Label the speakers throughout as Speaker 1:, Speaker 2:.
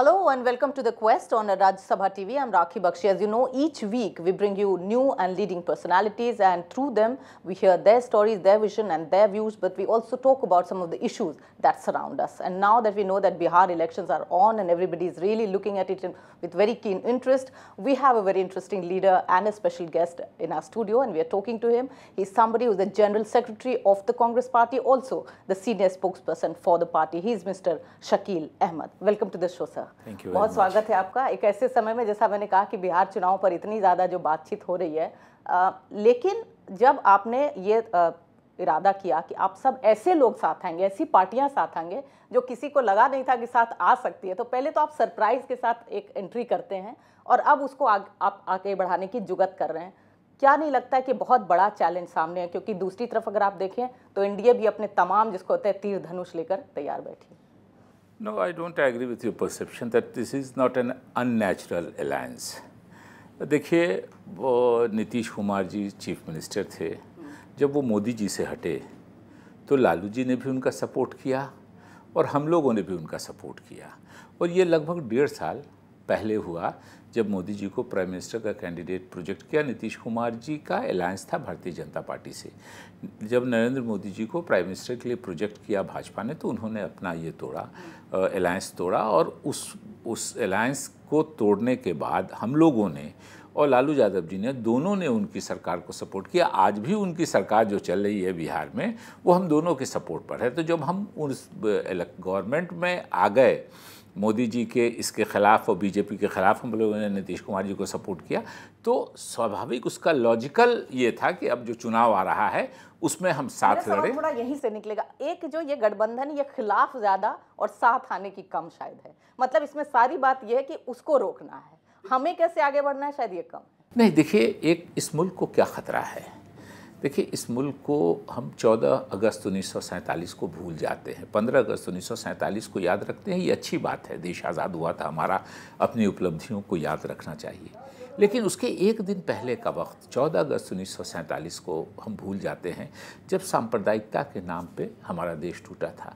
Speaker 1: Hello and welcome to The Quest on Raj Sabha TV. I'm Rakhi Bakshi. As you know, each week we bring you new and leading personalities and through them we hear their stories, their vision and their views but we also talk about some of the issues that surround us. And now that we know that Bihar elections are on and everybody is really looking at it in, with very keen interest, we have a very interesting leader and a special guest in our studio and we are talking to him. He's somebody who's the General Secretary of the Congress Party, also the senior spokesperson for the party. He's Mr. Shakil Ahmed. Welcome to the show, sir. Thank you बहुत स्वागत है आपका एक ऐसे समय में जैसा मैंने कहा कि बिहार चुनाव पर इतनी ज़्यादा जो बातचीत हो रही है आ, लेकिन जब आपने ये आ, इरादा किया कि आप सब ऐसे लोग साथ आएंगे ऐसी पार्टियां साथ आएंगे जो किसी को लगा नहीं था कि साथ आ सकती है तो पहले तो आप सरप्राइज के साथ एक एंट्री करते हैं और अब उसको आग, आप आगे बढ़ाने की जुगत कर रहे हैं क्या नहीं लगता है कि बहुत बड़ा चैलेंज सामने है क्योंकि दूसरी तरफ अगर आप देखें तो एनडीए भी अपने तमाम जिसको होता है तीर धनुष लेकर तैयार बैठी है
Speaker 2: No, I don't agree with your perception that this is not an unnatural alliance. देखिए वो नीतीश कुमार जी चीफ मिनिस्टर थे जब वो मोदी जी से हटे तो लालू जी ने भी उनका सपोर्ट किया और हम लोगों ने भी उनका सपोर्ट किया और ये लगभग डेढ़ साल पहले हुआ जब मोदी जी को प्राइम मिनिस्टर का कैंडिडेट प्रोजेक्ट किया नीतीश कुमार जी का अलायंस था भारतीय जनता पार्टी से जब नरेंद्र मोदी जी को प्राइम मिनिस्टर के लिए प्रोजेक्ट किया भाजपा ने तो उन्होंने अपना ये तोड़ा अलायंस तोड़ा और उस उस अलायंस को तोड़ने के बाद हम लोगों ने और लालू यादव जी ने दोनों ने उनकी सरकार को सपोर्ट किया आज भी उनकी सरकार जो चल रही है बिहार में वो हम दोनों के सपोर्ट पर है तो जब हम उस गवर्नमेंट में आ गए मोदी जी के इसके ख़िलाफ़ और बीजेपी के ख़िलाफ़ हम लोगों ने नीतीश कुमार जी को सपोर्ट किया तो स्वाभाविक उसका लॉजिकल ये था कि अब जो चुनाव आ रहा है उसमें हम साथ लड़े थोड़ा
Speaker 1: यहीं से निकलेगा एक जो ये गठबंधन ये खिलाफ ज़्यादा और साथ आने की कम शायद है मतलब इसमें सारी बात यह है कि उसको रोकना है हमें कैसे आगे बढ़ना है शायद ये कम
Speaker 2: नहीं देखिए एक इस मुल्क को क्या ख़तरा है देखिए इस मुल्क को हम 14 अगस्त उन्नीस को भूल जाते हैं 15 अगस्त उन्नीस को याद रखते हैं ये अच्छी बात है देश आज़ाद हुआ था हमारा अपनी उपलब्धियों को याद रखना चाहिए लेकिन उसके एक दिन पहले का वक्त 14 अगस्त उन्नीस को हम भूल जाते हैं जब सांप्रदायिकता के नाम पे हमारा देश टूटा था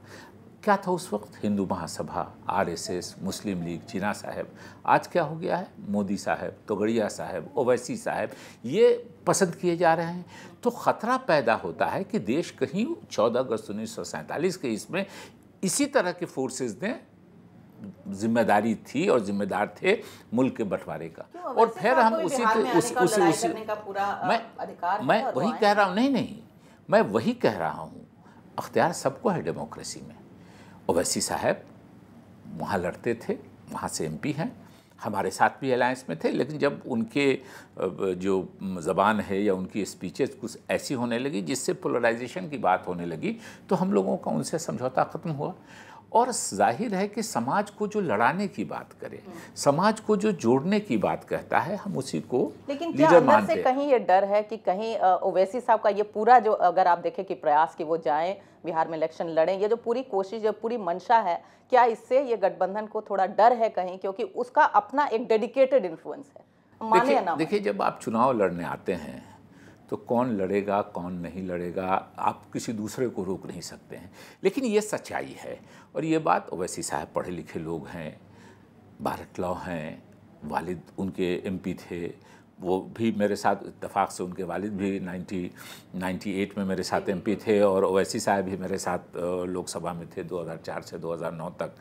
Speaker 2: क्या था उस वक्त हिंदू महासभा आरएसएस मुस्लिम लीग जिना साहब आज क्या हो गया है मोदी साहब तोगड़िया साहब ओवैसी साहब ये पसंद किए जा रहे हैं तो ख़तरा पैदा होता है कि देश कहीं 14 अगस्त उन्नीस के इसमें इसी तरह के फोर्सेस ने जिम्मेदारी थी और जिम्मेदार थे मुल्क के बंटवारे का और फिर हम उसी को उस उसी उसी
Speaker 1: मैं मैं तो वही कह
Speaker 2: रहा हूँ नहीं नहीं मैं वही कह रहा हूँ अख्तियार सबको है डेमोक्रेसी में ओवैसी साहब वहाँ लड़ते थे वहाँ से एम हैं हमारे साथ भी अलायंस में थे लेकिन जब उनके जो ज़बान है या उनकी स्पीचेस कुछ ऐसी होने लगी जिससे पोलराइजेशन की बात होने लगी तो हम लोगों का उनसे समझौता ख़त्म हुआ और जाहिर है कि समाज को जो लड़ाने की बात करे समाज को जो जोड़ने की बात कहता है हम उसी को
Speaker 1: लेकिन क्या अंदर से कहीं ये डर है कि कहीं ओवैसी साहब का ये पूरा जो अगर आप देखें कि प्रयास कि वो जाएं बिहार में इलेक्शन लड़ें ये जो पूरी कोशिश जो पूरी मंशा है क्या इससे ये गठबंधन को थोड़ा डर है कहीं क्योंकि उसका अपना एक डेडिकेटेड इन्फ्लुएंस है
Speaker 2: देखिए जब आप चुनाव लड़ने आते हैं तो कौन लड़ेगा कौन नहीं लड़ेगा आप किसी दूसरे को रोक नहीं सकते हैं लेकिन ये सच्चाई है और ये बात ओवैसी साहब पढ़े लिखे लोग हैं भारत लॉ हैं वालिद उनके एमपी थे वो भी मेरे साथ इतफाक़ से उनके वालिद भी 90 98 में मेरे साथ एमपी थे और ओवैसी साहब भी मेरे साथ लोकसभा में थे 2004 से 2009 तक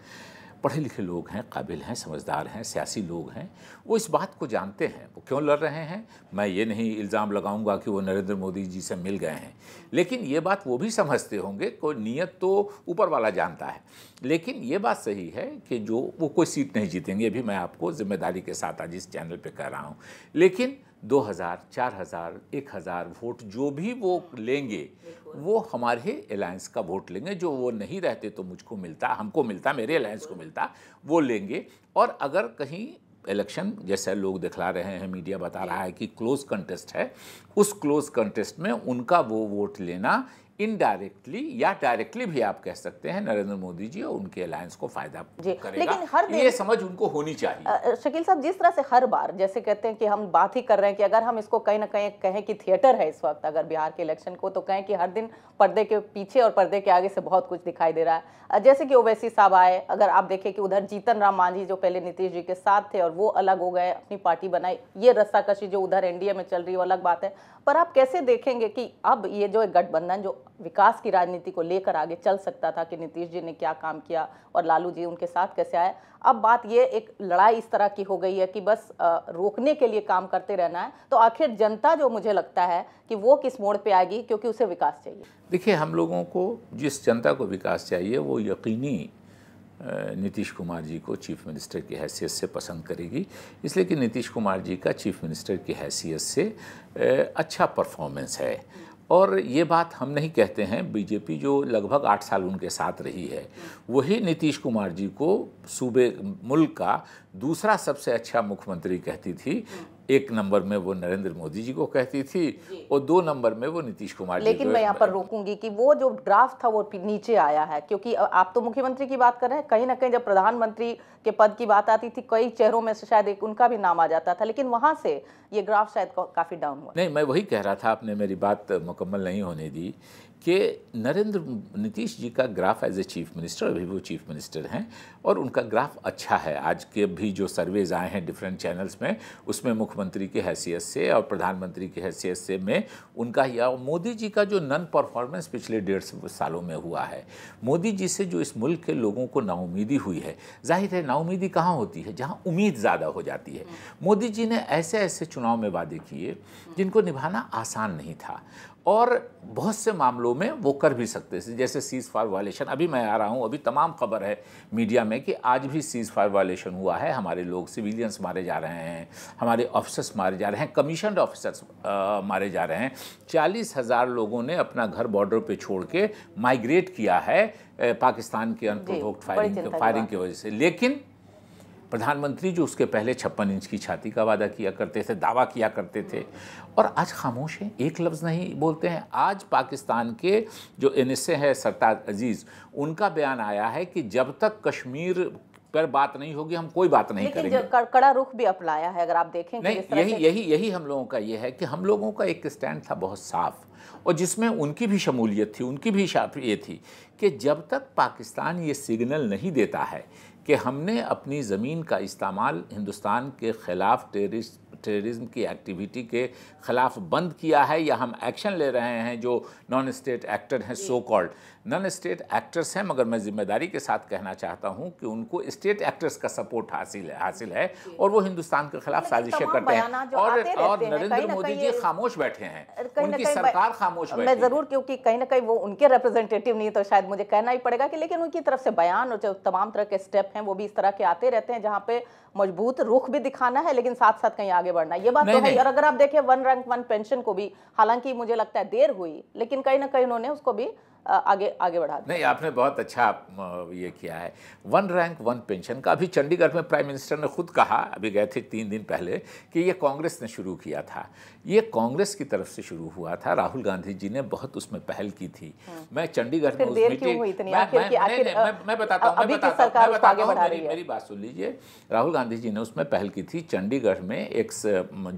Speaker 2: पढ़े लिखे लोग हैं काबिल हैं समझदार हैं सियासी लोग हैं वो इस बात को जानते हैं वो क्यों लड़ रहे हैं मैं ये नहीं इल्ज़ाम लगाऊंगा कि वो नरेंद्र मोदी जी से मिल गए हैं लेकिन ये बात वो भी समझते होंगे कोई नीयत तो ऊपर वाला जानता है लेकिन ये बात सही है कि जो वो कोई सीट नहीं जीतेंगे अभी भी मैं आपको जिम्मेदारी के साथ आज इस चैनल पर कह रहा हूँ लेकिन दो हज़ार चार हज़ार एक हज़ार वोट जो भी वो लेंगे वो हमारे अलायंस का वोट लेंगे जो वो नहीं रहते तो मुझको मिलता हमको मिलता मेरे अलायंस को मिलता वो लेंगे और अगर कहीं इलेक्शन जैसे लोग दिखला रहे हैं मीडिया बता रहा है कि क्लोज कंटेस्ट है उस क्लोज कंटेस्ट में उनका वो वोट लेना इनडायरेक्टली या डायरेक्टली भी आप कह सकते हैं नरेंद्र मोदी जी और उनके अलायंस को फायदा करेगा लेकिन हर ये समझ उनको होनी चाहिए
Speaker 1: शकील साहब जिस तरह से हर बार जैसे कहते हैं कि हम बात ही कर रहे हैं कि अगर हम इसको कहीं ना कहीं कहें कि थिएटर है इस वक्त अगर बिहार के इलेक्शन को तो कहें कि हर दिन पर्दे के पीछे और पर्दे के आगे से बहुत कुछ दिखाई दे रहा है जैसे कि ओवैसी साहब आए अगर आप देखें कि उधर जीतन राम मांझी जो पहले नीतीश जी के साथ थे और वो अलग हो गए अपनी पार्टी बनाई ये रस्साकशी जो उधर एनडीए में चल रही है वो अलग बात है पर आप कैसे देखेंगे कि अब ये जो गठबंधन जो विकास की राजनीति को लेकर आगे चल सकता था कि नीतीश जी ने क्या काम किया और लालू जी उनके साथ कैसे आए अब बात ये एक लड़ाई इस तरह की हो गई है कि बस रोकने के लिए काम करते रहना है तो आखिर जनता जो मुझे लगता है कि वो किस मोड़ पे आएगी क्योंकि उसे विकास चाहिए
Speaker 2: देखिए हम लोगों को जिस जनता को विकास चाहिए वो यकीनी नीतीश कुमार जी को चीफ मिनिस्टर की हैसियत से पसंद करेगी इसलिए कि नीतीश कुमार जी का चीफ मिनिस्टर की हैसियत से अच्छा परफॉर्मेंस है और ये बात हम नहीं कहते हैं बीजेपी जो लगभग आठ साल उनके साथ रही है वही नीतीश कुमार जी को सूबे मुल्क का दूसरा सबसे अच्छा मुख्यमंत्री कहती थी एक नंबर में वो नरेंद्र मोदी जी को कहती थी और दो नंबर में वो नीतीश कुमार लेकिन जी मैं यहाँ पर
Speaker 1: रोकूंगी कि वो जो ड्राफ्ट था वो नीचे आया है क्योंकि आप तो मुख्यमंत्री की बात कर रहे हैं कहीं ना कहीं जब प्रधानमंत्री के पद की बात आती थी कई चेहरों में से शायद एक उनका भी नाम आ जाता था लेकिन वहाँ से ये ग्राफ शायद काफ़ी डाउन हुआ
Speaker 2: नहीं मैं वही कह रहा था आपने मेरी बात मुकम्मल नहीं होने दी कि नरेंद्र नीतीश जी का graph as a chief minister अभी वो चीफ मिनिस्टर हैं और उनका ग्राफ अच्छा है आज के भी जो सर्वेज आए हैं डिफरेंट चैनल्स में उसमें मुख्यमंत्री की हैसियत से और प्रधानमंत्री की हैसियत से में उनका या मोदी जी का जो नन परफॉर्मेंस पिछले डेढ़ सालों में हुआ है मोदी जी से जो इस मुल्क के लोगों को नाउमीदी हुई है जाहिर है नाउमीदी कहाँ होती है जहाँ उम्मीद ज़्यादा हो जाती है हम्म। मोदी जी ने ऐसे ऐसे चुनाव में वादे किए जिनको निभाना आसान नहीं था और बहुत से मामलों में वो कर भी सकते थे जैसे सीज़ फायर वायलेशन अभी मैं आ रहा हूँ अभी तमाम खबर है मीडिया में कि आज भी सीज़ फायर वायलेशन हुआ है हमारे लोग सिविलियंस मारे जा रहे हैं हमारे ऑफिसर्स मारे जा रहे हैं कमीशनड ऑफिसर्स मारे जा रहे हैं चालीस हज़ार लोगों ने अपना घर बॉर्डर पर छोड़ के माइग्रेट किया है पाकिस्तान के अनप्रोवोक्ड फायरिंग फायरिंग की वजह से लेकिन प्रधानमंत्री जो उसके पहले छप्पन इंच की छाती का वादा किया करते थे दावा किया करते थे और आज खामोश हैं एक लफ्ज़ नहीं बोलते हैं आज पाकिस्तान के जो एन है सरताज अजीज़ उनका बयान आया है कि जब तक कश्मीर पर बात नहीं होगी हम कोई बात नहीं करेंगे
Speaker 1: कर, कड़ा रुख भी अपनाया है अगर आप देखें नहीं यही यही
Speaker 2: यही हम लोगों का ये है कि हम लोगों का एक स्टैंड था बहुत साफ और जिसमें उनकी भी शमूलियत थी उनकी भी ये थी कि जब तक पाकिस्तान ये सिग्नल नहीं देता है कि हमने अपनी ज़मीन का इस्तेमाल हिंदुस्तान के ख़िलाफ़ टेरिस टेररिज्म की एक्टिविटी के ख़िलाफ़ बंद किया है या हम एक्शन ले रहे हैं जो नॉन स्टेट एक्टर हैं so called non state actors हैं मगर मैं जिम्मेदारी के साथ कहना चाहता हूं कि उनको स्टेट एक्टर्स का सपोर्ट हासिल है हासिल है और वो हिंदुस्तान के खिलाफ साजिशें करते हैं और और नरेंद्र मोदी जी खामोश बैठे हैं
Speaker 1: उनकी सरकार खामोश बैठे मैं जरूर क्योंकि कहीं ना कहीं वो उनके रिप्रेजेंटेटिव नहीं तो शायद मुझे कहना ही पड़ेगा कि लेकिन उनकी तरफ से बयान और जो तमाम तरह के स्टेप हैं वो भी इस तरह के आते रहते हैं जहाँ पे मजबूत रुख भी दिखाना है लेकिन साथ साथ कहीं आगे बढ़ना ये बात तो है और अगर आप देखें वन रैंक वन पेंशन को भी हालांकि मुझे लगता है देर हुई लेकिन कहीं ना कहीं उन्होंने उसको भी आगे आगे बढ़ा
Speaker 2: नहीं आपने बहुत अच्छा ये किया है वन रैंक वन पेंशन का अभी चंडीगढ़ में प्राइम मिनिस्टर ने खुद कहा अभी गए थे तीन दिन पहले कि ये कांग्रेस ने शुरू किया था ये कांग्रेस की तरफ से शुरू हुआ था राहुल गांधी जी ने बहुत उसमें पहल की थी हाँ। मैं चंडीगढ़ में उस मीटिंग मैं बताता हूँ मैं बताता हूँ मेरी बात सुन लीजिए राहुल गांधी जी ने उसमें पहल की थी चंडीगढ़ में एक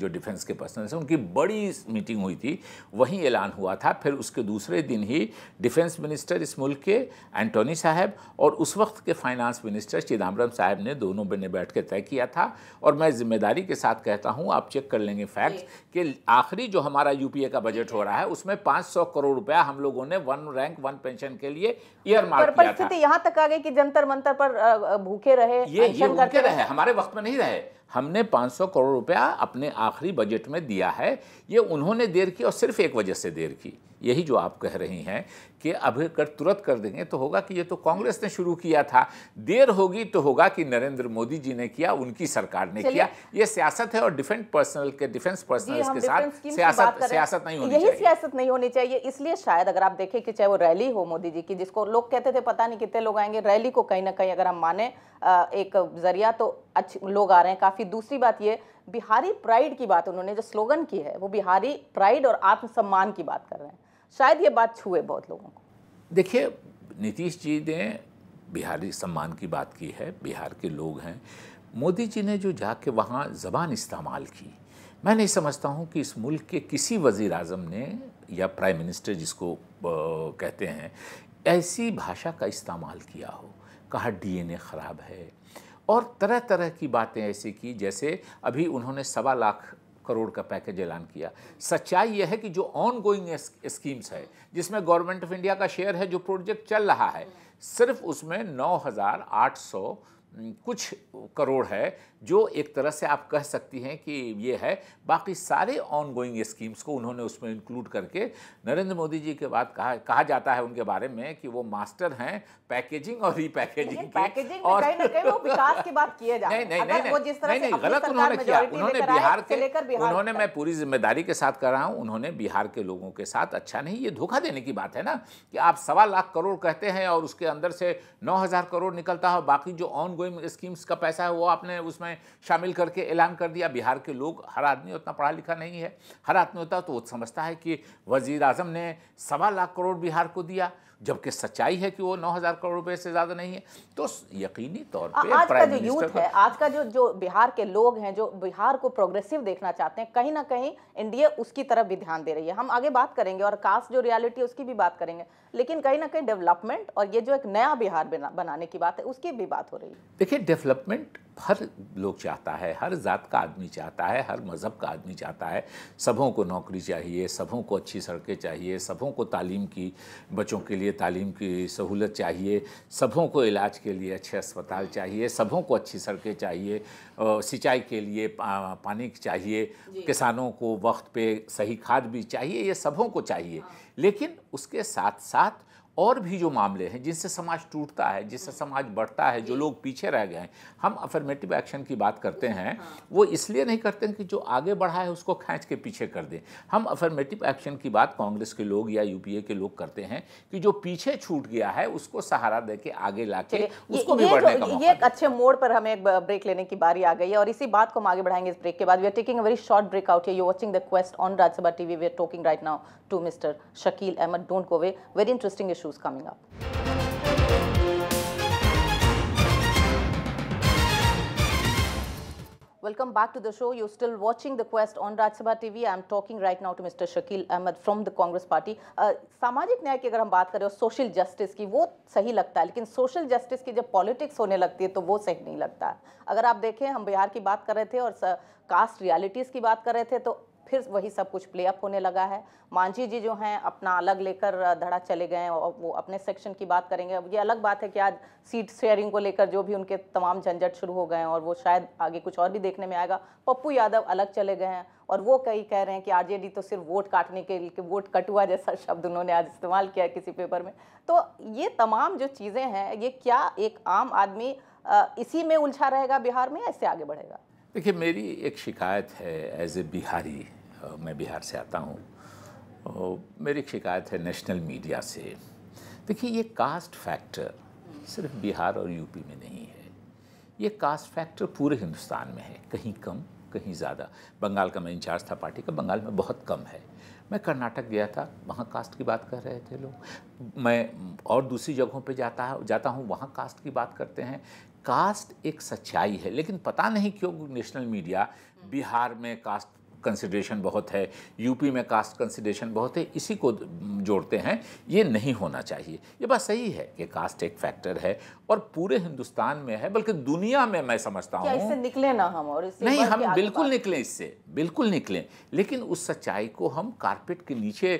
Speaker 2: जो डिफेंस के पर्सनल उनकी बड़ी मीटिंग हुई थी वहीं ऐलान हुआ था फिर उसके दूसरे दिन ही डिफेंस डिफेंस मिनिस्टर इस मुल्क के एंटोनी साहब और उस वक्त के फाइनेंस मिनिस्टर चिदम्बरम साहब ने दोनों बने बैठ कर तय किया था और मैं जिम्मेदारी के साथ कहता हूँ आप चेक कर लेंगे फैक्ट कि आखिरी जो हमारा यूपीए का बजट हो रहा है उसमें 500 करोड़ रुपया हम लोगों ने वन रैंक वन पेंशन के लिए ईयर मार्क किया
Speaker 1: यहाँ तक आ गई कि जंतर मंतर पर भूखे रहे ये ये भूखे रहे
Speaker 2: हमारे वक्त में नहीं रहे हमने 500 करोड़ रुपया अपने आखिरी बजट में दिया है ये उन्होंने देर की और सिर्फ एक वजह से देर की यही जो आप कह रही हैं कि अब कर तुरंत कर देंगे तो होगा कि ये तो कांग्रेस ने शुरू किया था देर होगी तो होगा कि नरेंद्र मोदी जी ने किया उनकी सरकार ने किया ये सियासत है और डिफेंस पर्सनल के डिफेंस पर्सनल के साथ सियासत सियासत नहीं होनी यही
Speaker 1: सियासत नहीं होनी चाहिए इसलिए शायद अगर आप देखें कि चाहे वो रैली हो मोदी जी की जिसको लोग कहते थे पता नहीं कितने लोग आएंगे रैली को कहीं ना कहीं अगर हम माने एक जरिया तो अच्छे लोग आ रहे हैं काफ़ी दूसरी बात ये बिहारी प्राइड की बात उन्होंने जो स्लोगन की है वो बिहारी प्राइड और आत्मसम्मान की बात कर रहे हैं शायद ये बात छुए बहुत लोगों को
Speaker 2: देखिए नीतीश जी ने बिहारी सम्मान की बात की है बिहार के लोग हैं मोदी जी ने जो जाके वहाँ ज़बान इस्तेमाल की मैं नहीं समझता हूँ कि इस मुल्क के किसी वजीर अजम ने या प्राइम मिनिस्टर जिसको कहते हैं ऐसी भाषा का इस्तेमाल किया हो कहा डीएनए ख़राब है और तरह तरह की बातें ऐसी की जैसे अभी उन्होंने सवा लाख करोड़ का पैकेज ऐलान किया सच्चाई यह है कि जो ऑन गोइंग स्कीम्स है जिसमें गवर्नमेंट ऑफ इंडिया का शेयर है जो प्रोजेक्ट चल रहा है सिर्फ उसमें नौ कुछ करोड़ है जो एक तरह से आप कह सकती हैं कि ये है बाकी सारे ऑन गोइंग स्कीम्स को उन्होंने उसमें इंक्लूड करके नरेंद्र मोदी जी के बाद कहा कहा जाता है उनके बारे में कि वो मास्टर हैं पैकेजिंग और रीपैकेजिंग पैकेजिंग और कहीं ना कहीं वो विकास
Speaker 1: की बात किए जा नहीं नहीं नहीं वो जिस तरह नहीं, गलत उन्होंने किया उन्होंने बिहार के उन्होंने
Speaker 2: मैं पूरी जिम्मेदारी के साथ कर रहा हूँ उन्होंने बिहार के लोगों के साथ अच्छा नहीं ये धोखा देने की बात है ना कि आप सवा लाख करोड़ कहते हैं और उसके अंदर से नौ करोड़ निकलता है बाकी जो ऑन गोइंग स्कीम्स का पैसा है वो आपने उसमें उसमें शामिल करके ऐलान कर दिया बिहार के लोग हर आदमी उतना पढ़ा लिखा नहीं है हर आदमी होता तो वो समझता है कि वजीर अजम ने सवा लाख करोड़ बिहार को दिया जबकि सच्चाई है कि वो 9000 करोड़ रुपए से ज़्यादा नहीं है तो यकीनी तौर पे आज का जो यूथ है
Speaker 1: आज का जो जो बिहार के लोग हैं जो बिहार को प्रोग्रेसिव देखना चाहते हैं कहीं ना कहीं इंडिया उसकी तरफ भी ध्यान दे रही है हम आगे बात करेंगे और कास्ट जो रियलिटी उसकी भी बात करेंगे लेकिन कहीं ना कहीं डेवलपमेंट और ये जो एक नया बिहार बनाने की बात है उसकी भी बात हो रही है
Speaker 2: देखिए डेवलपमेंट हर लोग चाहता है हर ज़ात का आदमी चाहता है हर मज़हब का आदमी चाहता है सबों को नौकरी चाहिए सबों को अच्छी सड़कें चाहिए सबों को तालीम की बच्चों के लिए लिए तालीम की सहूलत चाहिए सबों को इलाज के लिए अच्छे अस्पताल चाहिए सबों को अच्छी सड़कें चाहिए सिंचाई के लिए पानी चाहिए किसानों को वक्त पे सही खाद भी चाहिए ये सबों को चाहिए हाँ। लेकिन उसके साथ साथ और भी जो मामले हैं जिनसे समाज टूटता है जिससे समाज बढ़ता है जो लोग पीछे रह गए हैं हम अफर्मेटिव एक्शन की बात करते हैं हाँ। वो इसलिए नहीं करते कि जो आगे बढ़ा है उसको खींच के पीछे कर दें हम अफर्मेटिव एक्शन की बात कांग्रेस के लोग या यूपीए के लोग करते हैं कि जो पीछे छूट गया है उसको सहारा दे के आगे ला के उसको भी बढ़ने का ये
Speaker 1: एक अच्छे मोड़ पर हमें एक ब्रेक लेने की बारी आ गई है और इसी बात को हम आगे बढ़ाएंगे इस ब्रेक के बाद we are taking a very short break out you watching the quest on Rajya Sabha TV we are talking right now to mister Shakeel Ahmed don't go away very interesting issue issues coming up. Welcome back to the show. You're still watching The Quest on Rajya Sabha TV. I'm talking right now to Mr. Shakil Ahmed from the Congress Party. सामाजिक न्याय की अगर हम बात करें और social justice की वो सही लगता है लेकिन सोशल जस्टिस की जब पॉलिटिक्स होने लगती है तो वो सही नहीं लगता अगर आप देखें हम बिहार की बात कर रहे थे और कास्ट रियलिटीज़ की बात कर रहे थे तो फिर वही सब कुछ प्ले अप होने लगा है मांझी जी जो हैं अपना अलग लेकर धड़ा चले गए हैं और वो अपने सेक्शन की बात करेंगे अब ये अलग बात है कि आज सीट शेयरिंग को लेकर जो भी उनके तमाम झंझट शुरू हो गए हैं और वो शायद आगे कुछ और भी देखने में आएगा पप्पू यादव अलग चले गए हैं और वो कई कह रहे हैं कि आरजेडी तो सिर्फ वोट काटने के लिए वोट कटुआ जैसा शब्द उन्होंने आज इस्तेमाल किया किसी पेपर में तो ये तमाम जो चीज़ें हैं ये क्या एक आम आदमी इसी में उलझा रहेगा बिहार में या इससे आगे बढ़ेगा
Speaker 2: देखिए मेरी एक शिकायत है एज ए बिहारी मैं बिहार से आता हूँ मेरी शिकायत है नेशनल मीडिया से देखिए ये कास्ट फैक्टर सिर्फ बिहार और यूपी में नहीं है ये कास्ट फैक्टर पूरे हिंदुस्तान में है कहीं कम कहीं ज़्यादा बंगाल का मैं इंचार्ज था पार्टी का बंगाल में बहुत कम है मैं कर्नाटक गया था वहाँ कास्ट की बात कर रहे थे लोग मैं और दूसरी जगहों पे जाता जाता हूँ वहाँ कास्ट की बात करते हैं कास्ट एक सच्चाई है लेकिन पता नहीं क्यों नेशनल मीडिया बिहार में कास्ट कंसिड्रेशन बहुत है यूपी में कास्ट कंसिड्रेशन बहुत है इसी को जोड़ते हैं ये नहीं होना चाहिए ये बात सही है कि कास्ट एक फैक्टर है और पूरे हिंदुस्तान में है बल्कि दुनिया में मैं समझता हूँ इससे
Speaker 1: निकले ना हम और इससे नहीं हम बिल्कुल
Speaker 2: निकलें इससे बिल्कुल निकलें लेकिन उस सच्चाई को हम कारपेट के नीचे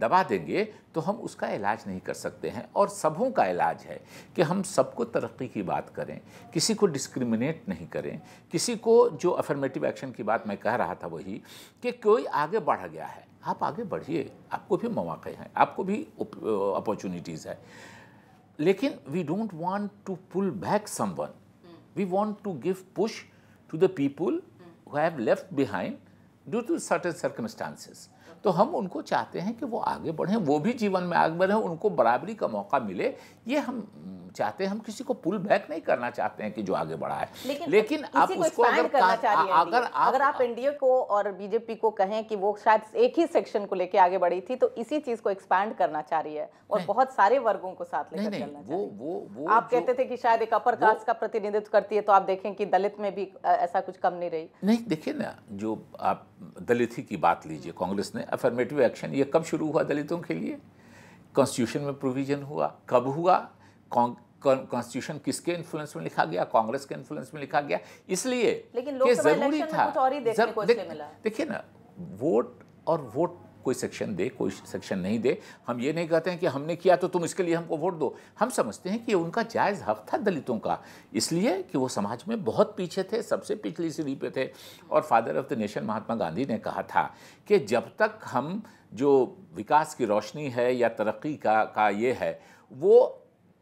Speaker 2: दबा देंगे तो हम उसका इलाज नहीं कर सकते हैं और सबों का इलाज है कि हम सबको तरक्की की बात करें किसी को डिस्क्रिमिनेट नहीं करें किसी को जो अफर्मेटिव एक्शन की बात मैं कह रहा था वही कि कोई आगे बढ़ गया है आप आगे बढ़िए आपको भी मौाक़े हैं आपको भी अपॉर्चुनिटीज़ है lekin we don't want to pull back someone. We want to give push to the people who have left behind due to certain circumstances. तो हम उनको चाहते हैं कि वो आगे बढ़ें वो भी जीवन में आगे बढ़ें उनको बराबरी का मौका मिले ये हम चाहते हैं हम किसी को पुल बैक नहीं करना चाहते हैं कि जो आगे बढ़ा है लेकिन, लेकिन आप उसको अगर करना चाह रही अगर आप,
Speaker 1: अगर आप एनडीए को और बीजेपी को कहें कि वो शायद एक ही सेक्शन को लेकर आगे बढ़ी थी तो इसी चीज को एक्सपैंड करना चाह रही है और बहुत सारे वर्गों को साथ लेकर चलना वो वो वो आप कहते थे कि शायद एक अपर कास्ट का प्रतिनिधित्व करती है तो आप देखें कि दलित में भी ऐसा कुछ कम नहीं रही नहीं देखिए ना
Speaker 2: जो आप दलित ही की बात लीजिए कांग्रेस ने अफर्मेटिव एक्शन ये कब शुरू हुआ दलितों के लिए कॉन्स्टिट्यूशन में प्रोविज़न हुआ कब हुआ कॉन्स्टिट्यूशन किसके इन्फ्लुएंस में लिखा गया कांग्रेस के इन्फ्लुएंस में लिखा गया इसलिए
Speaker 1: लेकिन जरूरी था देखिए
Speaker 2: ना वोट और वोट कोई सेक्शन दे कोई सेक्शन नहीं दे हम ये नहीं कहते हैं कि हमने किया तो तुम इसके लिए हमको वोट दो हम समझते हैं कि उनका जायज़ हक था दलितों का इसलिए कि वो समाज में बहुत पीछे थे सबसे पिछली सीढ़ी पे थे और father of the nation Mahatma Gandhi ने कहा था कि जब तक हम जो विकास की रोशनी है या तरक्की का का ये है वो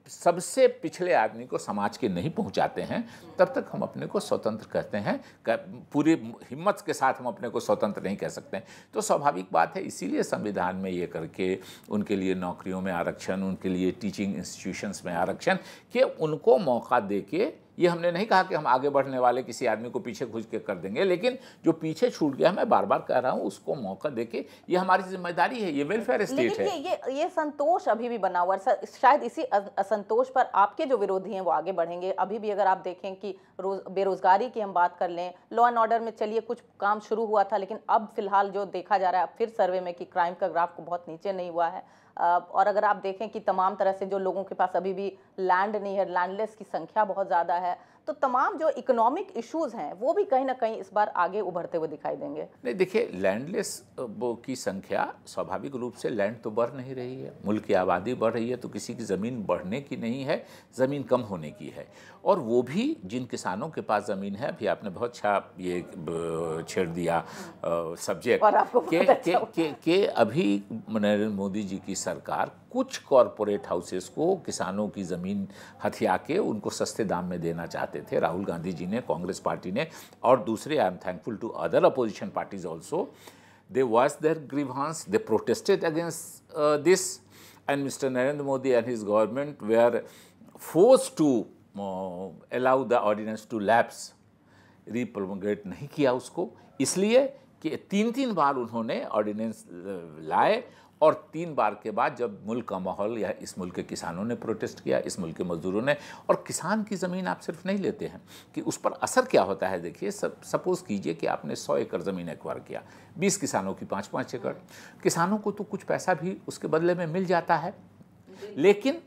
Speaker 2: सबसे पिछले आदमी को समाज के नहीं पहुंचाते हैं तब तक हम अपने को स्वतंत्र कहते हैं पूरी हिम्मत के साथ हम अपने को स्वतंत्र नहीं कह सकते तो स्वाभाविक बात है इसीलिए संविधान में ये करके उनके लिए नौकरियों में आरक्षण उनके लिए टीचिंग इंस्टीट्यूशंस में आरक्षण कि उनको मौका दे के ये हमने नहीं कहा कि हम आगे बढ़ने वाले किसी आदमी को पीछे घुस के कर देंगे लेकिन जो पीछे छूट गया मैं बार बार कह रहा हूँ उसको मौका दे के ये हमारी जिम्मेदारी है ये वेलफेयर स्टेट है
Speaker 1: ये ये संतोष अभी भी बना हुआ है शायद इसी असंतोष पर आपके जो विरोधी हैं वो आगे बढ़ेंगे अभी भी अगर आप देखें कि रोज बेरोजगारी की हम बात कर लें लॉ एंड ऑर्डर में चलिए कुछ काम शुरू हुआ था लेकिन अब फिलहाल जो देखा जा रहा है फिर सर्वे में कि क्राइम का ग्राफ को बहुत नीचे नहीं हुआ है और अगर आप देखें कि तमाम तरह से जो लोगों के पास अभी भी लैंड नहीं है लैंडलेस की संख्या बहुत ज़्यादा है तो तमाम जो इकोनॉमिक इश्यूज हैं वो भी कहीं ना कहीं इस बार आगे उभरते हुए दिखाई देंगे
Speaker 2: नहीं देखिए लैंडलेस की संख्या स्वाभाविक रूप से लैंड तो बढ़ नहीं रही है मुल्क की आबादी बढ़ रही है तो किसी की ज़मीन बढ़ने की नहीं है ज़मीन कम होने की है और वो भी जिन किसानों के पास ज़मीन है अभी आपने बहुत अच्छा ये छेड़ दिया सब्जेक्ट और आपको के, अच्छा के, के, के अभी नरेंद्र मोदी जी की सरकार कुछ कॉरपोरेट हाउसेस को किसानों की ज़मीन हथिया के उनको सस्ते दाम में देना चाहते चाहते थे राहुल गांधी जी ने कांग्रेस पार्टी ने और दूसरे I am thankful to other opposition parties also they voice their grievance they protested against this and mister Narendra Modi and his government we are force to allow the ordinance to lapse repromulgate नहीं किया उसको इसलिए कि तीन तीन बार उन्होंने ordinance uh, लाए और तीन बार के बाद जब मुल्क का माहौल या इस मुल्क के किसानों ने प्रोटेस्ट किया इस मुल्क के मजदूरों ने और किसान की ज़मीन आप सिर्फ नहीं लेते हैं कि उस पर असर क्या होता है देखिए सपोज़ कीजिए कि आपने सौ एकड़ ज़मीन एक्वायर किया बीस किसानों की पाँच पाँच एकड़ किसानों को तो कुछ पैसा भी उसके बदले में मिल जाता है लेकिन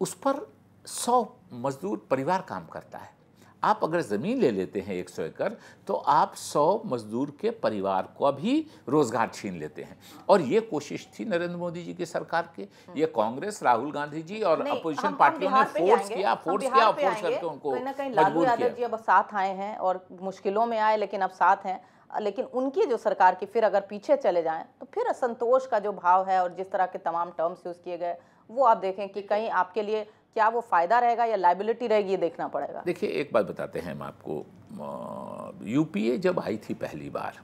Speaker 2: उस पर सौ मजदूर परिवार काम करता है आप अगर ज़मीन ले लेते हैं एक सौ एकड़ तो आप सौ मजदूर के परिवार को भी रोज़गार छीन लेते हैं और ये कोशिश थी नरेंद्र मोदी जी की सरकार के ये कांग्रेस राहुल गांधी जी और अपोजिशन पार्टियों ने फोर्स किया फोर्स किया फोर्स करके उनको लालू यादव जी
Speaker 1: अब साथ आए हैं और मुश्किलों में आए लेकिन अब साथ हैं लेकिन उनकी जो सरकार की फिर अगर पीछे चले जाएं तो फिर असंतोष का जो भाव है और जिस तरह के तमाम टर्म्स यूज़ किए गए वो आप देखें कि कहीं आपके लिए क्या वो फ़ायदा रहेगा या लाइबिलिटी रहेगी ये देखना पड़ेगा
Speaker 2: देखिए एक बात बताते हैं हम आपको यूपीए जब आई थी पहली बार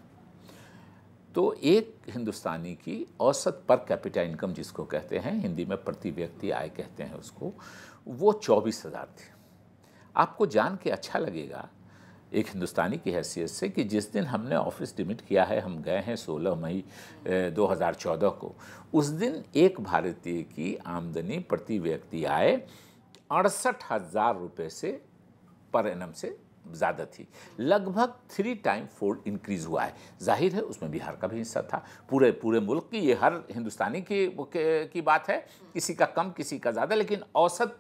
Speaker 2: तो एक हिंदुस्तानी की औसत पर कैपिटा इनकम जिसको कहते हैं हिंदी में प्रति व्यक्ति आय कहते हैं उसको वो चौबीस हज़ार थी आपको जान के अच्छा लगेगा एक हिंदुस्तानी की हैसियत से कि जिस दिन हमने ऑफिस डिमिट किया है हम गए हैं 16 मई 2014 को उस दिन एक भारतीय की आमदनी प्रति व्यक्ति आए अड़सठ हज़ार रुपये से पर एनम से ज़्यादा थी लगभग थ्री टाइम फोल्ड इंक्रीज़ हुआ है जाहिर है उसमें बिहार का भी हिस्सा था पूरे पूरे मुल्क की ये हर हिंदुस्तानी की की बात है किसी का कम किसी का ज़्यादा लेकिन औसत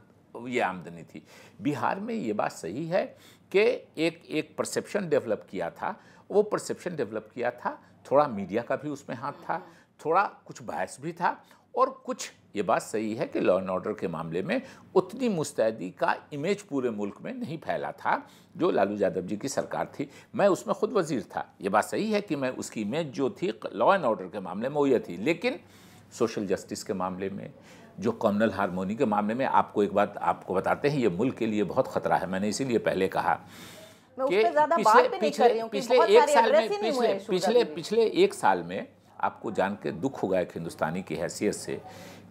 Speaker 2: ये आमदनी थी बिहार में ये बात सही है के एक एक परसेप्शन डेवलप किया था वो परसेप्शन डेवलप किया था थोड़ा मीडिया का भी उसमें हाथ था थोड़ा कुछ बायस भी था और कुछ ये बात सही है कि लॉ एंड ऑर्डर के मामले में उतनी मुस्तैदी का इमेज पूरे मुल्क में नहीं फैला था जो लालू यादव जी की सरकार थी मैं उसमें खुद वजीर था ये बात सही है कि मैं उसकी इमेज जो थी लॉ एंड ऑर्डर के मामले में वो ये थी लेकिन सोशल जस्टिस के मामले में जो कॉमनल हारमोनी के मामले में आपको एक बात आपको बताते हैं ये मुल्क के लिए बहुत खतरा है मैंने इसीलिए पहले कहा
Speaker 1: कि पिछले पिछले पिछले एक साल में पिछले पिछले
Speaker 2: पिछले एक साल में आपको जान के दुख होगा एक हिंदुस्तानी की हैसियत से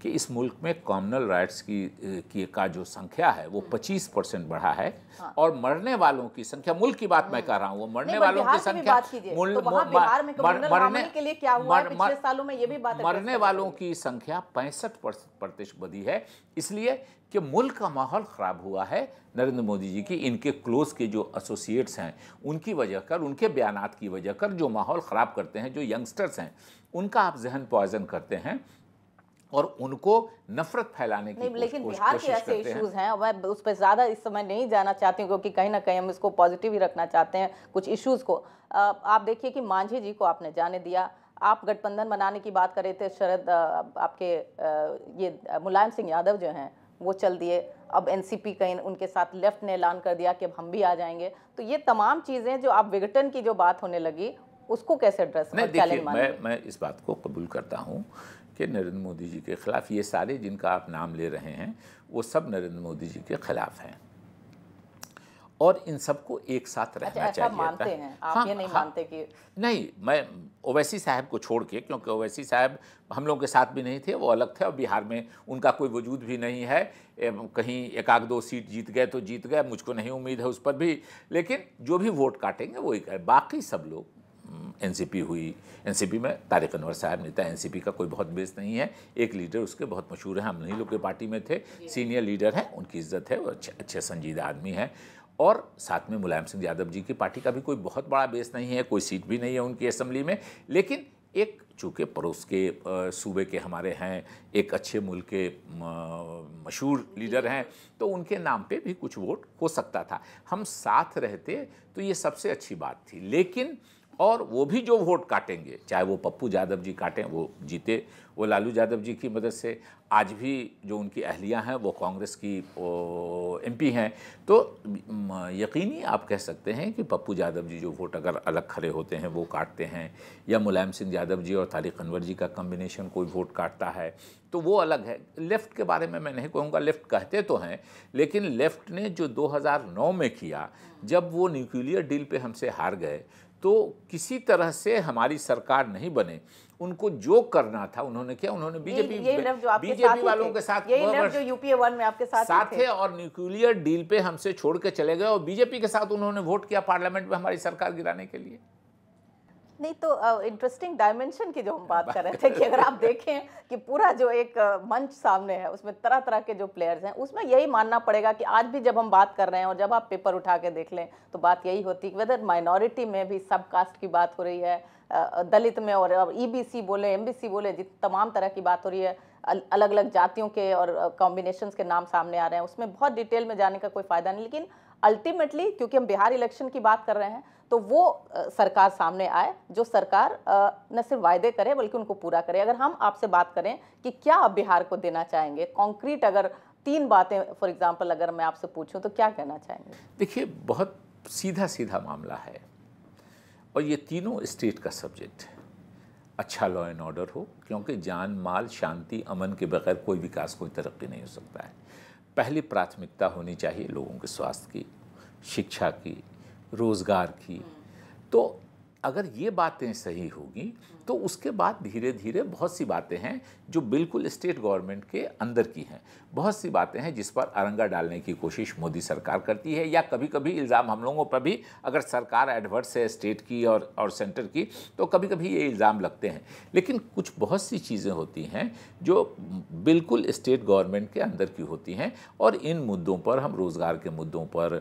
Speaker 2: कि इस मुल्क में कॉमनल राइट्स की, की का जो संख्या है वो 25 हम्म। परसेंट बढ़ा है हाँ। और मरने वालों की संख्या मुल्क की बात मैं हाँ। कर रहा हूँ वो मरने वालों की संख्या तो मरने वालों की संख्या पैंसठ प्रतिशत बढ़ी है इसलिए कि मुल्क का माहौल ख़राब हुआ है नरेंद्र मोदी जी की इनके क्लोज के जो एसोसिएट्स हैं उनकी वजह कर उनके बयान की वजह कर जो माहौल ख़राब करते हैं जो यंगस्टर्स हैं उनका आप जहन पॉइजन करते हैं और उनको नफरत फैलाने की लेकिन बिहार के ऐसे इश्यूज हैं।,
Speaker 1: हैं मैं उस पर ज़्यादा इस समय नहीं जाना चाहती हूँ क्योंकि कहीं ना कहीं हम इसको पॉजिटिव ही रखना चाहते हैं कुछ इश्यूज़ को आप देखिए कि मांझी जी को आपने जाने दिया आप गठबंधन बनाने की बात कर रहे थे शरद आपके ये मुलायम सिंह यादव जो हैं वो चल दिए अब एन कहीं उनके साथ लेफ्ट ने ऐलान कर दिया कि अब हम भी आ जाएंगे तो ये तमाम चीज़ें जो आप विघटन की जो बात होने लगी उसको कैसे एड्रेस मैं
Speaker 2: मैं इस बात को कबूल करता हूँ कि नरेंद्र मोदी जी के ख़िलाफ़ ये सारे जिनका आप नाम ले रहे हैं वो सब नरेंद्र मोदी जी के ख़िलाफ़ हैं और इन सबको एक साथ अच्छा, रहना अच्छा, चाहिए मानते हैं
Speaker 1: आप हाँ, ये नहीं हाँ, मानते कि
Speaker 2: नहीं मैं ओवैसी साहब को छोड़ के क्योंकि ओवैसी साहब हम लोग के साथ भी नहीं थे वो अलग थे और बिहार में उनका कोई वजूद भी नहीं है कहीं एक आध दो सीट जीत गए तो जीत गए मुझको नहीं उम्मीद है उस पर भी लेकिन जो भी वोट काटेंगे वही करें बाकी सब लोग हम्म, एन हुई एन में तारिक अनवर साहब नेता एन का कोई बहुत बेस नहीं है एक लीडर उसके बहुत मशहूर हैं हम नहीं लोग के पार्टी में थे सीनियर लीडर हैं उनकी इज्जत है वो अच्छे अच्छे संजीदा आदमी हैं और साथ में मुलायम सिंह यादव जी की पार्टी का भी कोई बहुत बड़ा बेस नहीं है कोई सीट भी नहीं है उनकी असम्बली में लेकिन एक चूँकि पड़ोस के सूबे के हमारे हैं एक अच्छे मुल्क के मशहूर लीडर हैं तो उनके नाम पे भी कुछ वोट हो सकता था हम साथ रहते तो ये सबसे अच्छी बात थी लेकिन और वो भी जो वोट काटेंगे चाहे वो पप्पू यादव जी काटें वो जीते वो लालू यादव जी की मदद से आज भी जो उनकी अहलियाँ हैं वो कांग्रेस की पी हैं तो यकीनी आप कह सकते हैं कि पप्पू यादव जी जो वोट अगर अलग खड़े होते हैं वो काटते हैं या मुलायम सिंह यादव जी और तारिक अनवर जी का कम्बिनेशन कोई वोट काटता है तो वो अलग है लेफ़्ट के बारे में मैं नहीं कहूँगा लेफ़्ट कहते तो हैं लेकिन लेफ़्ट ने जो 2009 में किया जब वो न्यूक्लियर डील पे हमसे हार गए तो किसी तरह से हमारी सरकार नहीं बने उनको जो करना था उन्होंने क्या उन्होंने बीजेपी बीजेपी वालों के साथ यही जो
Speaker 1: यूपीए वन में आपके साथ साथ थे और
Speaker 2: न्यूक्लियर डील पे हमसे छोड़ के चले गए और बीजेपी के साथ उन्होंने वोट किया पार्लियामेंट में हमारी सरकार गिराने के लिए
Speaker 1: नहीं तो इंटरेस्टिंग uh, डायमेंशन की जो हम बात कर रहे थे कि अगर आप देखें कि पूरा जो एक मंच सामने है उसमें तरह तरह के जो प्लेयर्स हैं उसमें यही मानना पड़ेगा कि आज भी जब हम बात कर रहे हैं और जब आप पेपर उठा के देख लें तो बात यही होती है कि वेदर माइनॉरिटी में भी सब कास्ट की बात हो रही है दलित में और ई बी सी बोले एम बी सी बोले जित तमाम तरह की बात हो रही है अलग अलग जातियों के और कॉम्बिनेशन के नाम सामने आ रहे हैं उसमें बहुत डिटेल में जाने का कोई फ़ायदा नहीं लेकिन अल्टीमेटली क्योंकि हम बिहार इलेक्शन की बात कर रहे हैं तो वो सरकार सामने आए जो सरकार न सिर्फ वायदे करे बल्कि उनको पूरा करे अगर हम आपसे बात करें कि क्या आप बिहार को देना चाहेंगे कॉन्क्रीट अगर तीन बातें फॉर एग्जाम्पल अगर मैं आपसे पूछूँ तो क्या कहना चाहेंगे
Speaker 2: देखिए बहुत सीधा सीधा मामला है और ये तीनों स्टेट का सब्जेक्ट है अच्छा लॉ एंड ऑर्डर हो क्योंकि जान माल शांति अमन के बगैर कोई विकास कोई तरक्की नहीं हो सकता है पहली प्राथमिकता होनी चाहिए लोगों के स्वास्थ्य की शिक्षा की रोज़गार की हम्म। तो अगर ये बातें सही होगी तो उसके बाद धीरे धीरे बहुत सी बातें हैं जो बिल्कुल स्टेट गवर्नमेंट के अंदर की हैं बहुत सी बातें हैं जिस पर अरंगा डालने की कोशिश मोदी सरकार करती है या कभी कभी इल्ज़ाम हम लोगों पर भी अगर सरकार एडवर्स है स्टेट की और और सेंटर की तो कभी कभी ये इल्ज़ाम लगते हैं लेकिन कुछ बहुत सी चीज़ें होती हैं जो बिल्कुल स्टेट गवर्नमेंट के अंदर की होती हैं और इन मुद्दों पर हम रोज़गार के मुद्दों पर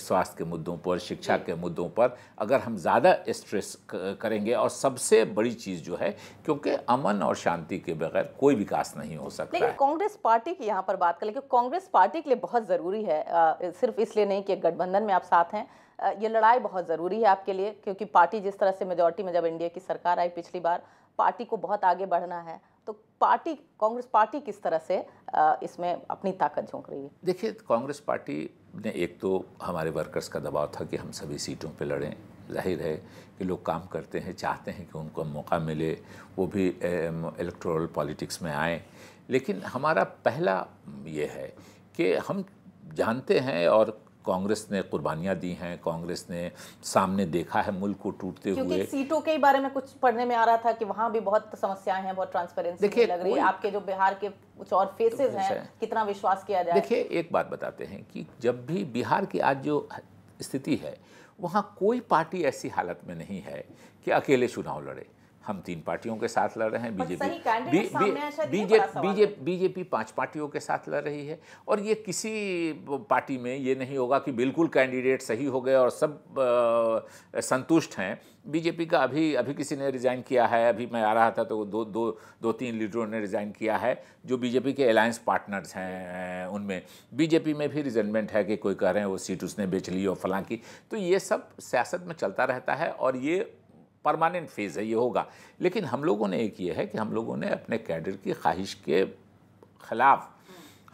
Speaker 2: स्वास्थ्य के मुद्दों पर शिक्षा के मुद्दों पर अगर हम ज़्यादा स्ट्रेस करेंगे और सबसे बड़ी चीज़ जो है क्योंकि अमन और शांति के बगैर कोई विकास नहीं हो सकता लेकिन
Speaker 1: कांग्रेस पार्टी की यहाँ पर बात करें क्योंकि कांग्रेस पार्टी के लिए बहुत ज़रूरी है सिर्फ इसलिए नहीं कि गठबंधन में आप साथ हैं ये लड़ाई बहुत ज़रूरी है आपके लिए क्योंकि पार्टी जिस तरह से मेजोरिटी में जब इंडिया की सरकार आई पिछली बार पार्टी को बहुत आगे बढ़ना है तो पार्टी कांग्रेस पार्टी किस तरह से इसमें अपनी ताकत झोंक रही है
Speaker 2: देखिए कांग्रेस पार्टी ने एक तो हमारे वर्कर्स का दबाव था कि हम सभी सीटों पर लड़ें जाहिर है कि लोग काम करते हैं चाहते हैं कि उनको मौका मिले वो भी इलेक्ट्रोल पॉलिटिक्स में आए लेकिन हमारा पहला ये है कि हम जानते हैं और कांग्रेस ने कुर्बानियां दी हैं कांग्रेस ने सामने देखा है मुल्क को टूटते हुए सीटों
Speaker 1: के बारे में कुछ पढ़ने में आ रहा था कि वहाँ भी बहुत समस्याएं हैं बहुत ट्रांसपेरेंसी देखिए लग रही है आपके जो बिहार के कुछ और फेसेस तो हैं कितना विश्वास किया जाए देखिए
Speaker 2: एक बात बताते हैं कि जब भी बिहार की आज जो स्थिति है वहाँ कोई पार्टी ऐसी हालत में नहीं है कि अकेले चुनाव लड़े हम तीन पार्टियों के साथ लड़ रहे हैं बीजेपी बीजेपी बीजेपी पांच पार्टियों के साथ लड़ रही है और ये किसी पार्टी में ये नहीं होगा कि बिल्कुल कैंडिडेट सही हो गए और सब संतुष्ट हैं बीजेपी का अभी अभी किसी ने रिज़ाइन किया है अभी मैं आ रहा था तो दो दो दो तीन लीडरों ने रिज़ाइन किया है जो बीजेपी के अलायंस पार्टनर्स हैं उनमें बीजेपी में भी रिजेंटमेंट है कि कोई कह रहे हैं वो सीट उसने बेच ली और फलां की तो ये सब सियासत में चलता रहता है और ये परमानेंट फेज़ है ये होगा लेकिन हम लोगों ने एक ये है कि हम लोगों ने अपने कैडर की ख्वाहिश के ख़िलाफ़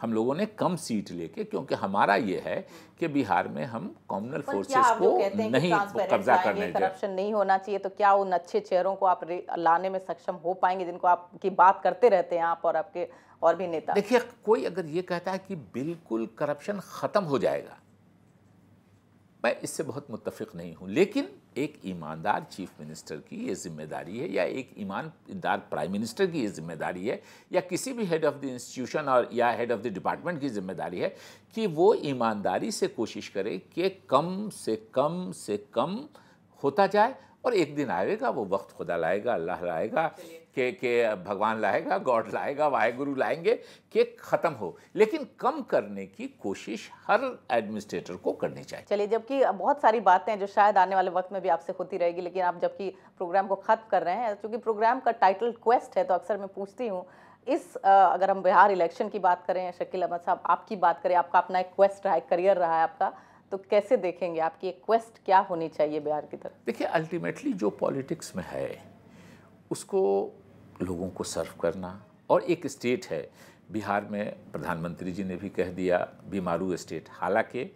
Speaker 2: हम लोगों ने कम सीट लेके क्योंकि हमारा ये है कि बिहार में हम कॉमनल फोर्सेस को नहीं कब्जा करने करप्शन
Speaker 1: नहीं होना चाहिए तो क्या उन अच्छे चेहरों को आप लाने में सक्षम हो पाएंगे जिनको आप की बात करते रहते हैं आप और आपके और भी नेता देखिए
Speaker 2: कोई अगर ये कहता है कि बिल्कुल करप्शन ख़त्म हो जाएगा मैं इससे बहुत मुतफिक नहीं हूं लेकिन एक ईमानदार चीफ मिनिस्टर की ये जिम्मेदारी है या एक ईमानदार प्राइम मिनिस्टर की ये जिम्मेदारी है या किसी भी हेड ऑफ़ द इंस्टीट्यूशन और या हेड ऑफ़ द डिपार्टमेंट की जिम्मेदारी है कि वो ईमानदारी से कोशिश करे कि कम से कम से कम होता जाए और एक दिन आएगा वो वक्त खुदा लाएगा अल्लाह लाएगा के के भगवान लाएगा गॉड लाएगा वाहेगुरु लाएंगे कि ख़त्म हो लेकिन कम करने की कोशिश हर एडमिनिस्ट्रेटर को करनी चाहिए
Speaker 1: चलिए जबकि बहुत सारी बातें जो शायद आने वाले वक्त में भी आपसे होती रहेगी लेकिन आप जबकि प्रोग्राम को ख़त्म कर रहे हैं क्योंकि प्रोग्राम का टाइटल क्वेस्ट है तो अक्सर मैं पूछती हूँ इस अगर हम बिहार इलेक्शन की बात करें शकील अहमद साहब आपकी बात करें आपका अपना एक क्वेस्ट रहा है करियर रहा है आपका तो कैसे देखेंगे आपकी एक क्वेस्ट क्या होनी चाहिए बिहार की तरफ
Speaker 2: देखिए अल्टीमेटली जो पॉलिटिक्स में है उसको लोगों को सर्व करना और एक स्टेट है बिहार में प्रधानमंत्री जी ने भी कह दिया बीमारू स्टेट हालांकि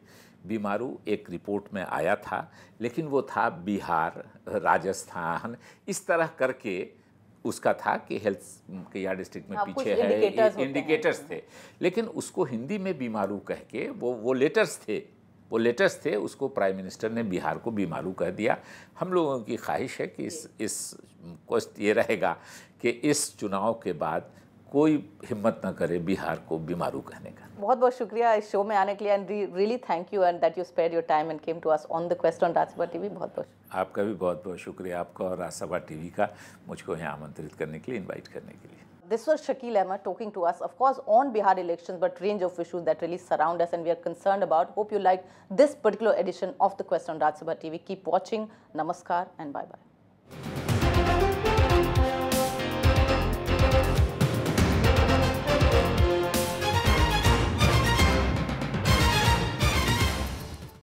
Speaker 2: बीमारू एक रिपोर्ट में आया था लेकिन वो था बिहार राजस्थान इस तरह करके उसका था कि हेल्थ यार डिस्ट्रिक्ट में हाँ, पीछे है इंडिकेटर्स थे लेकिन उसको हिंदी में बीमारू कह के वो वो लेटर्स थे वो लेटेस्ट थे उसको प्राइम मिनिस्टर ने बिहार को बीमारू कह दिया हम लोगों की ख्वाहिश है कि इस इस क्वेश्चन ये रहेगा कि इस चुनाव के बाद कोई हिम्मत ना करे बिहार को बीमारू कहने का
Speaker 1: बहुत बहुत शुक्रिया इस शो में आने के लिए and really thank you and that you spared your time and came to us on the question on T TV बहुत बहुत
Speaker 2: आपका भी बहुत बहुत शुक्रिया आपका और टी टीवी का मुझको यहाँ आमंत्रित करने के लिए इन्वाइट करने के लिए
Speaker 1: This was Shakil Ahmed talking to us, of course, on Bihar elections, but range of issues that really surround us and we are concerned about. Hope you liked this particular edition of the Quest on Rajya Sabha TV. Keep watching. Namaskar and bye-bye.